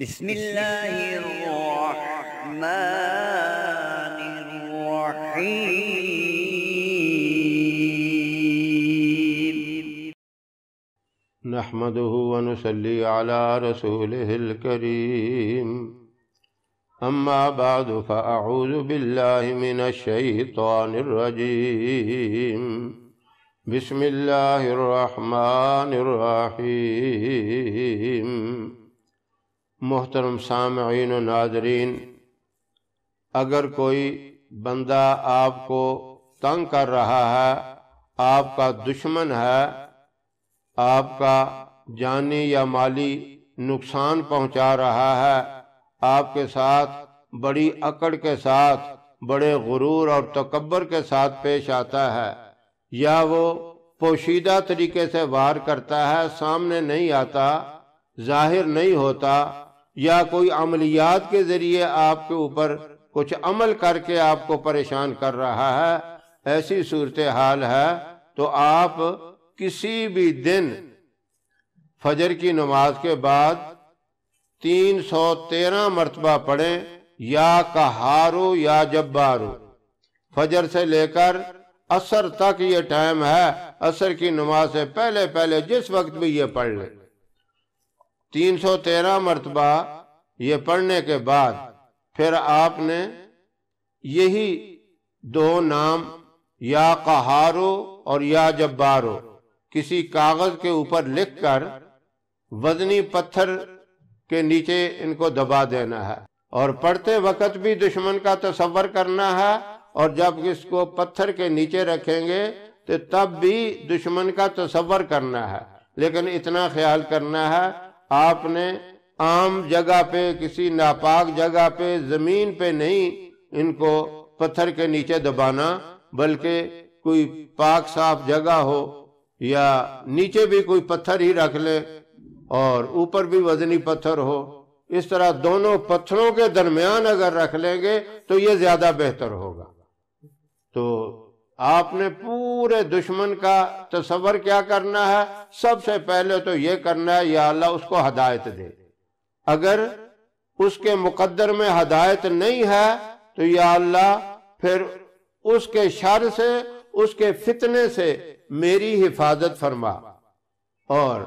بسم الله الرحمن الرحيم نحمده ونصلي على رسوله الكريم أما بعد فأعوذ بالله من الشيطان الرجيم بسم الله الرحمن الرحيم محترم سامعین و ناظرین اگر کوئی بندہ آپ کو تنگ کر رہا ہے آپ کا دشمن ہے آپ کا جانی یا مالی نقصان پہنچا رہا ہے آپ کے ساتھ بڑی اکڑ کے ساتھ بڑے غرور اور تکبر کے ساتھ پیش آتا ہے یا وہ پوشیدہ طریقے سے وار کرتا ہے سامنے نہیں آتا ظاہر نہیں ہوتا یا کوئی عملیات کے ذریعے آپ کے اوپر کچھ عمل کر کے آپ کو پریشان کر رہا ہے ایسی صورتحال ہے تو آپ کسی بھی دن فجر کی نماز کے بعد تین سو تیرہ مرتبہ پڑھیں یا کہارو یا جبارو فجر سے لے کر عصر تک یہ ٹائم ہے عصر کی نماز سے پہلے پہلے جس وقت بھی یہ پڑھ لیں تین سو تیرہ مرتبہ یہ پڑھنے کے بعد پھر آپ نے یہی دو نام یا قہارو اور یا جبارو کسی کاغذ کے اوپر لکھ کر وزنی پتھر کے نیچے ان کو دبا دینا ہے اور پڑھتے وقت بھی دشمن کا تصور کرنا ہے اور جب اس کو پتھر کے نیچے رکھیں گے تو تب بھی دشمن کا تصور کرنا ہے لیکن اتنا خیال کرنا ہے آپ نے عام جگہ پہ کسی ناپاک جگہ پہ زمین پہ نہیں ان کو پتھر کے نیچے دبانا بلکہ کوئی پاک صاف جگہ ہو یا نیچے بھی کوئی پتھر ہی رکھ لے اور اوپر بھی وزنی پتھر ہو اس طرح دونوں پتھروں کے درمیان اگر رکھ لیں گے تو یہ زیادہ بہتر ہوگا تو آپ نے پورے دشمن کا تصور کیا کرنا ہے سب سے پہلے تو یہ کرنا ہے یا اللہ اس کو ہدایت دے اگر اس کے مقدر میں ہدایت نہیں ہے تو یا اللہ پھر اس کے شر سے اس کے فتنے سے میری حفاظت فرما اور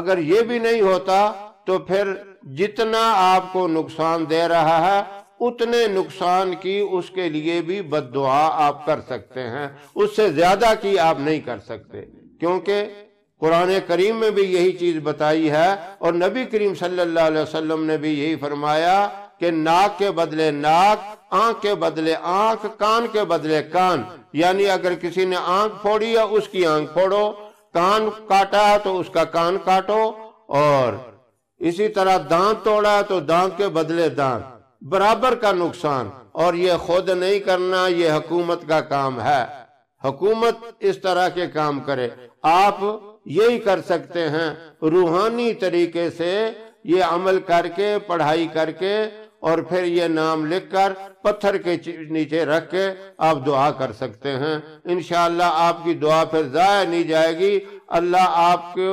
اگر یہ بھی نہیں ہوتا تو پھر جتنا آپ کو نقصان دے رہا ہے اتنے نقصان کی اس کے لیے بھی بد دعا آپ کر سکتے ہیں اس سے زیادہ کی آپ نہیں کر سکتے کیونکہ قرآن کریم میں بھی یہی چیز بتائی ہے اور نبی کریم صلی اللہ علیہ وسلم نے بھی یہی فرمایا کہ ناک کے بدلے ناک آنکھ کے بدلے آنکھ کان کے بدلے کان یعنی اگر کسی نے آنکھ پھوڑی اس کی آنکھ پھوڑو کان کاٹا ہے تو اس کا کان کاٹو اور اسی طرح دانت توڑا ہے تو دانت کے بدلے دانت برابر کا نقصان اور یہ خود نہیں کرنا یہ حکومت کا کام ہے حکومت اس طرح کے کام کرے آپ یہی کر سکتے ہیں روحانی طریقے سے یہ عمل کر کے پڑھائی کر کے اور پھر یہ نام لکھ کر پتھر کے نیچے رکھ کے آپ دعا کر سکتے ہیں انشاءاللہ آپ کی دعا پھر ضائع نہیں جائے گی اللہ آپ کو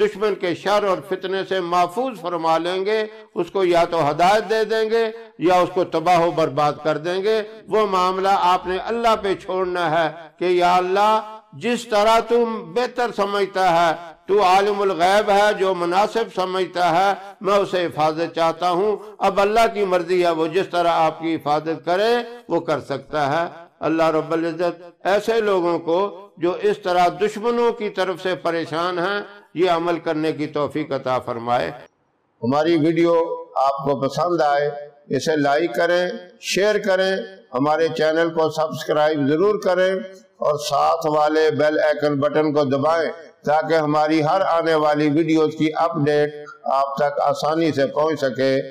دشمن کے شر اور فتنے سے محفوظ فرما لیں گے اس کو یا تو ہدایت دے دیں گے یا اس کو تباہ و برباد کر دیں گے وہ معاملہ آپ نے اللہ پہ چھوڑنا ہے کہ یا اللہ جس طرح تم بہتر سمجھتا ہے تو عالم الغیب ہے جو مناسب سمجھتا ہے میں اسے حفاظت چاہتا ہوں اب اللہ کی مرضی ہے وہ جس طرح آپ کی حفاظت کرے وہ کر سکتا ہے اللہ رب العزت ایسے لوگوں کو جو اس طرح دشمنوں کی طرف سے پریشان ہیں یہ عمل کرنے کی توفیق عطا فرمائے ہماری ویڈیو آپ کو پسند آئے اسے لائک کریں شیئر کریں ہمارے چینل کو سبسکرائب ضرور کریں اور ساتھ والے بیل ایکن بٹن کو دبائیں تاکہ ہماری ہر آنے والی ویڈیوز کی اپ ڈیٹ آپ تک آسانی سے پہنچ سکے